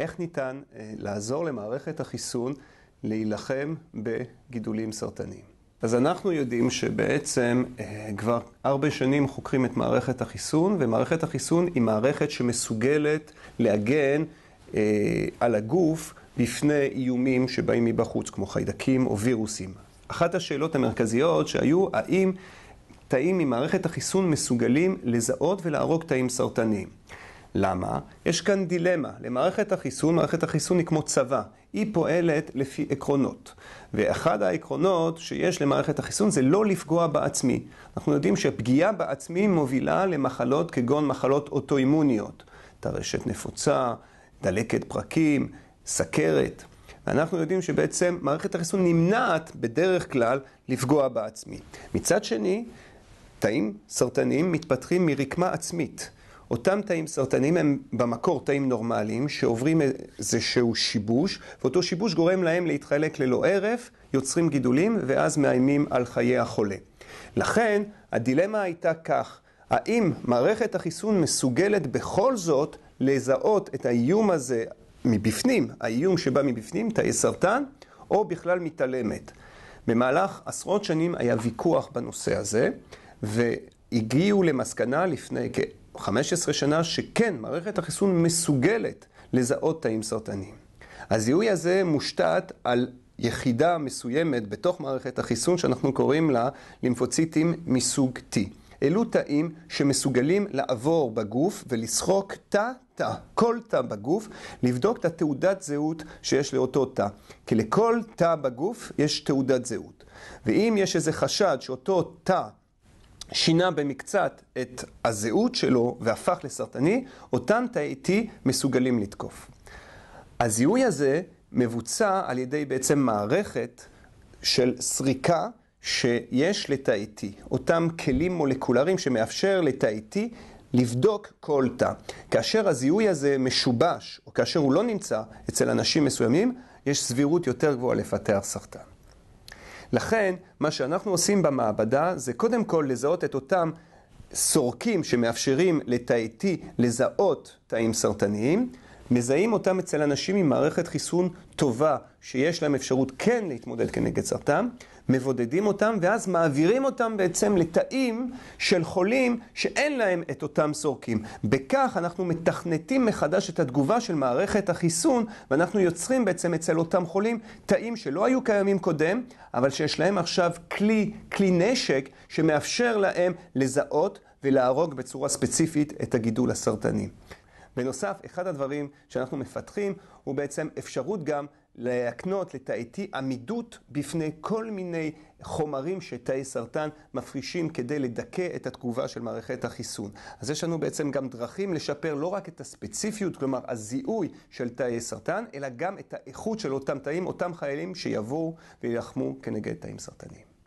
איך ניתן אה, לעזור למערכת החיסון להילחם בגידולים סרטניים. אז אנחנו יודעים שבעצם אה, כבר ארבע שנים חוקרים את מערכת החיסון, ומערכת החיסון היא מערכת שמסוגלת להגן אה, על הגוף בפני איומים שבאים מבחוץ, כמו חיידקים או וירוסים. אחת השאלות המרכזיות שהיו, האם תאים ממערכת החיסון מסוגלים לזהות ולהרוג תאים סרטניים? למה? יש כאן דילמה. למערכת החיסון, מערכת החיסון היא כמו צבא. היא פועלת לפי עקרונות. ואחד העקרונות שיש למערכת החיסון זה לא לפגוע בעצמי. אנחנו יודעים שפגיעה בעצמי מובילה למחלות כגון מחלות אוטואימוניות. טרשת נפוצה, דלקת פרקים, סכרת. ואנחנו יודעים שבעצם מערכת החיסון נמנעת בדרך כלל לפגוע בעצמי. מצד שני, תאים סרטניים מתפתחים מרקמה עצמית. אותם תאים סרטניים הם במקור תאים נורמליים שעוברים איזשהו שיבוש, ואותו שיבוש גורם להם להתחלק ללא הרף, יוצרים גידולים ואז מאיימים על חיי החולה. לכן הדילמה הייתה כך, האם מערכת החיסון מסוגלת בכל זאת לזהות את האיום הזה מבפנים, האיום שבא מבפנים, תאי סרטן, או בכלל מתעלמת. במהלך עשרות שנים היה ויכוח בנושא הזה, והגיעו למסקנה לפני כ... 15 שנה שכן מערכת החיסון מסוגלת לזהות תאים סרטניים. הזיהוי הזה מושתת על יחידה מסוימת בתוך מערכת החיסון שאנחנו קוראים לה לימפוציטים מסוג T. אלו תאים שמסוגלים לעבור בגוף ולסחוק תא-תא, כל תא בגוף, לבדוק את התעודת זהות שיש לאותו תא. כי לכל תא בגוף יש תעודת זהות. ואם יש איזה חשד שאותו תא שינה במקצת את הזהות שלו והפך לסרטני, אותם תאי T מסוגלים לתקוף. הזיהוי הזה מבוצע על ידי בעצם מערכת של סריקה שיש לתאי T, אותם כלים מולקולריים שמאפשר לתאי T לבדוק כל תא. כאשר הזיהוי הזה משובש, או כאשר הוא לא נמצא אצל אנשים מסוימים, יש סבירות יותר גבוהה לפתח סרטן. לכן, מה שאנחנו עושים במעבדה זה קודם כל לזהות את אותם סורקים שמאפשרים לתאי T לזהות תאים סרטניים. מזהים אותם אצל אנשים עם מערכת חיסון טובה, שיש להם אפשרות כן להתמודד כנגד סרטן, מבודדים אותם, ואז מעבירים אותם בעצם לתאים של חולים שאין להם את אותם סורקים. בכך אנחנו מתכנתים מחדש את התגובה של מערכת החיסון, ואנחנו יוצרים בעצם אצל אותם חולים תאים שלא היו קיימים קודם, אבל שיש להם עכשיו כלי, כלי נשק, שמאפשר להם לזהות ולהרוג בצורה ספציפית את הגידול הסרטני. בנוסף, אחד הדברים שאנחנו מפתחים הוא בעצם אפשרות גם להקנות לתאי עמידות בפני כל מיני חומרים שתאי סרטן מפרישים כדי לדכא את התגובה של מערכת החיסון. אז יש לנו בעצם גם דרכים לשפר לא רק את הספציפיות, כלומר הזיהוי של תאי סרטן, אלא גם את האיכות של אותם תאים, אותם חיילים שיבואו ויילחמו כנגד תאים סרטניים.